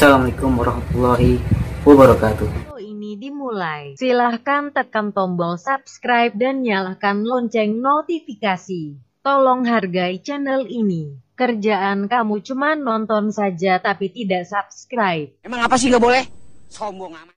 Assalamualaikum warahmatullahi wabarakatuh. Ini dimulai. Silahkan tekan tombol subscribe dan nyalakan lonceng notifikasi. Tolong hargai channel ini. Kerjaan kamu cuma nonton saja tapi tidak subscribe. Emang apa sih gak boleh? Sombong amat.